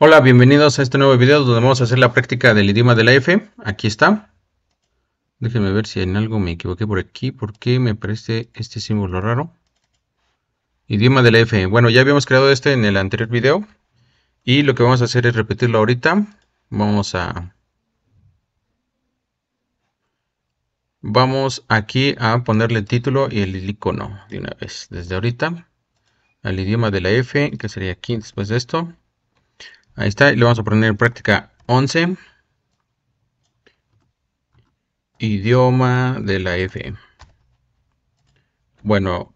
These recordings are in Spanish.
Hola, bienvenidos a este nuevo video donde vamos a hacer la práctica del idioma de la F. Aquí está. Déjenme ver si en algo me equivoqué por aquí, ¿Por qué me parece este símbolo raro. Idioma de la F. Bueno, ya habíamos creado este en el anterior video. Y lo que vamos a hacer es repetirlo ahorita. Vamos a... Vamos aquí a ponerle el título y el icono de una vez. Desde ahorita al idioma de la F, que sería aquí después de esto. Ahí está, y le vamos a poner en práctica 11. Idioma de la F. Bueno,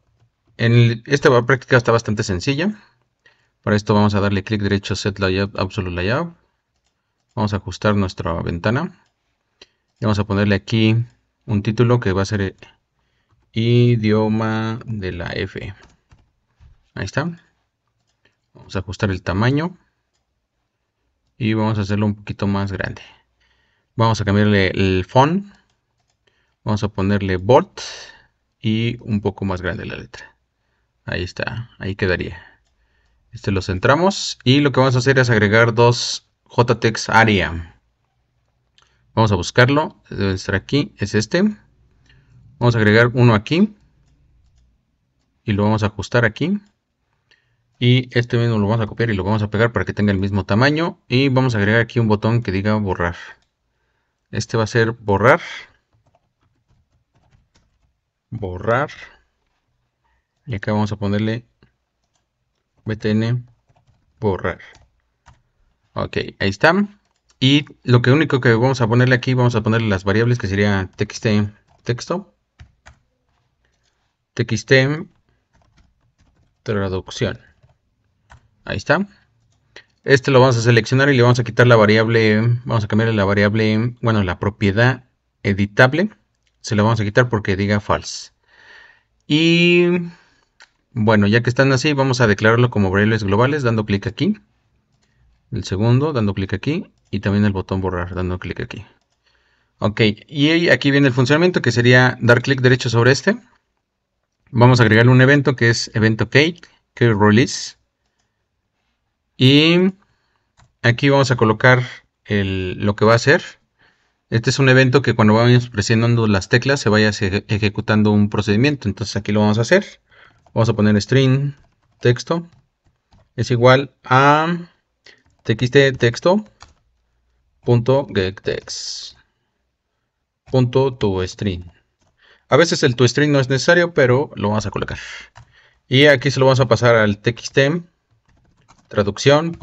en esta práctica está bastante sencilla. Para esto vamos a darle clic derecho Set Layout Absolute Layout. Vamos a ajustar nuestra ventana. Y vamos a ponerle aquí un título que va a ser idioma de la F. Ahí está. Vamos a ajustar el tamaño y vamos a hacerlo un poquito más grande. Vamos a cambiarle el font. Vamos a ponerle bot y un poco más grande la letra. Ahí está, ahí quedaría. Este lo centramos y lo que vamos a hacer es agregar dos text area. Vamos a buscarlo, debe estar aquí, es este. Vamos a agregar uno aquí y lo vamos a ajustar aquí y este mismo lo vamos a copiar y lo vamos a pegar para que tenga el mismo tamaño y vamos a agregar aquí un botón que diga borrar este va a ser borrar borrar y acá vamos a ponerle btn borrar ok ahí está y lo que único que vamos a ponerle aquí vamos a ponerle las variables que sería txt texto txt traducción Ahí está. Este lo vamos a seleccionar y le vamos a quitar la variable, vamos a cambiarle la variable, bueno, la propiedad editable. Se la vamos a quitar porque diga false. Y bueno, ya que están así, vamos a declararlo como variables globales dando clic aquí. El segundo, dando clic aquí. Y también el botón borrar, dando clic aquí. Ok, y aquí viene el funcionamiento que sería dar clic derecho sobre este. Vamos a agregarle un evento que es evento key, que release. Y aquí vamos a colocar lo que va a hacer. Este es un evento que cuando vamos presionando las teclas se vaya ejecutando un procedimiento. Entonces aquí lo vamos a hacer. Vamos a poner string texto es igual a txt texto punto punto string A veces el toString no es necesario, pero lo vamos a colocar. Y aquí se lo vamos a pasar al txt traducción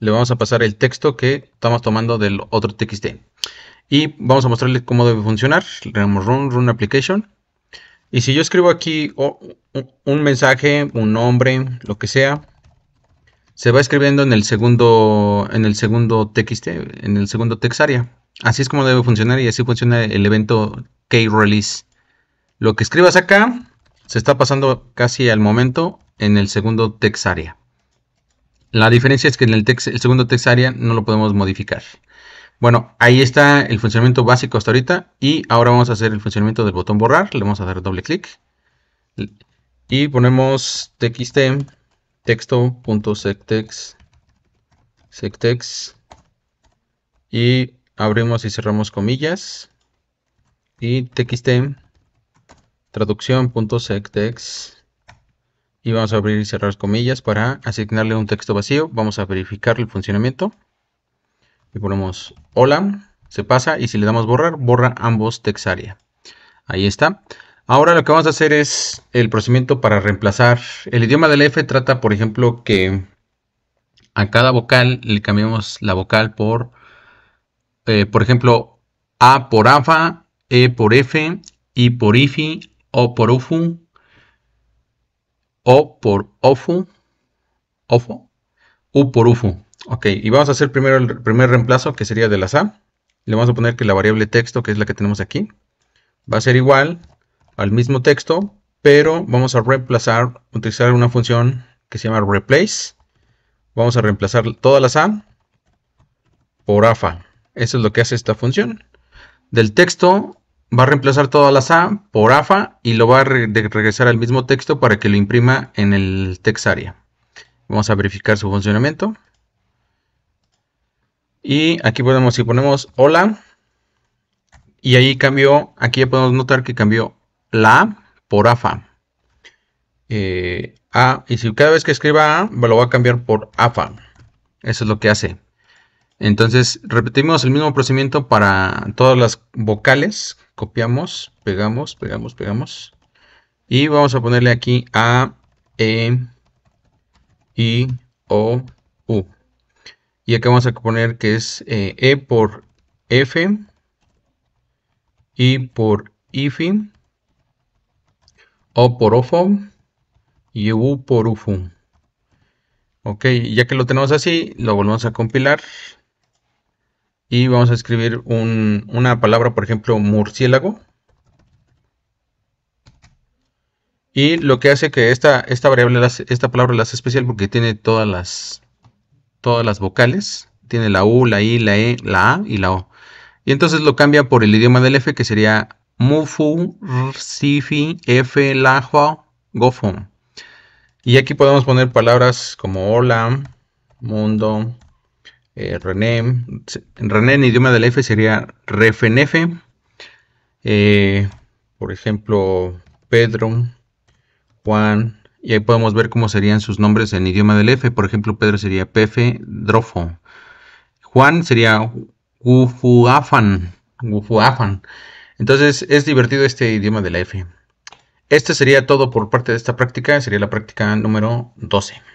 le vamos a pasar el texto que estamos tomando del otro txt y vamos a mostrarle cómo debe funcionar le damos run run application y si yo escribo aquí un mensaje un nombre lo que sea se va escribiendo en el segundo en el segundo txt en el segundo text textarea... así es como debe funcionar y así funciona el evento KRelease. release lo que escribas acá se está pasando casi al momento en el segundo text área. La diferencia es que en el, el segundo text área no lo podemos modificar. Bueno, ahí está el funcionamiento básico hasta ahorita y ahora vamos a hacer el funcionamiento del botón borrar. Le vamos a dar doble clic y ponemos txt texto.sectex y abrimos y cerramos comillas y txt traducción.sectex y vamos a abrir y cerrar comillas para asignarle un texto vacío. Vamos a verificar el funcionamiento y ponemos hola, se pasa y si le damos borrar, borra ambos textarea. Ahí está. Ahora lo que vamos a hacer es el procedimiento para reemplazar. El idioma del F trata, por ejemplo, que a cada vocal le cambiamos la vocal por, eh, por ejemplo, A por AFA, E por F, I por IFI, O por UFU, o por OFU. OFU. U por UFU. Ok, y vamos a hacer primero el primer reemplazo que sería de las A. Le vamos a poner que la variable texto, que es la que tenemos aquí, va a ser igual al mismo texto, pero vamos a reemplazar, utilizar una función que se llama replace. Vamos a reemplazar todas las A por AFA. Eso es lo que hace esta función. Del texto va a reemplazar todas las A por AFA y lo va a regresar al mismo texto para que lo imprima en el TextArea. Vamos a verificar su funcionamiento. Y aquí podemos, si ponemos hola, y ahí cambió, aquí ya podemos notar que cambió la por AFA. Eh, a, y si cada vez que escriba A, lo va a cambiar por AFA. Eso es lo que hace. Entonces repetimos el mismo procedimiento para todas las vocales copiamos, pegamos, pegamos, pegamos. Y vamos a ponerle aquí A, E, I, O, U. Y acá vamos a poner que es eh, E por F, I por IFI, O por OFO y U por UFU. Ok, ya que lo tenemos así, lo volvemos a compilar y vamos a escribir una palabra, por ejemplo, murciélago. Y lo que hace que esta, esta variable, esta palabra la hace especial porque tiene todas las, todas las vocales. Tiene la U, la I, la E, la A y la O. Y entonces lo cambia por el idioma del F que sería Mufu, Rsifi, F, Lahua, Gofo. Y aquí podemos poner palabras como hola, mundo, eh, René, en idioma del F sería Refenefe, eh, por ejemplo, Pedro, Juan, y ahí podemos ver cómo serían sus nombres en idioma del F, por ejemplo, Pedro sería Pefe, Drofo, Juan sería Gufuafan, afan. entonces es divertido este idioma del F. Este sería todo por parte de esta práctica, sería la práctica número 12.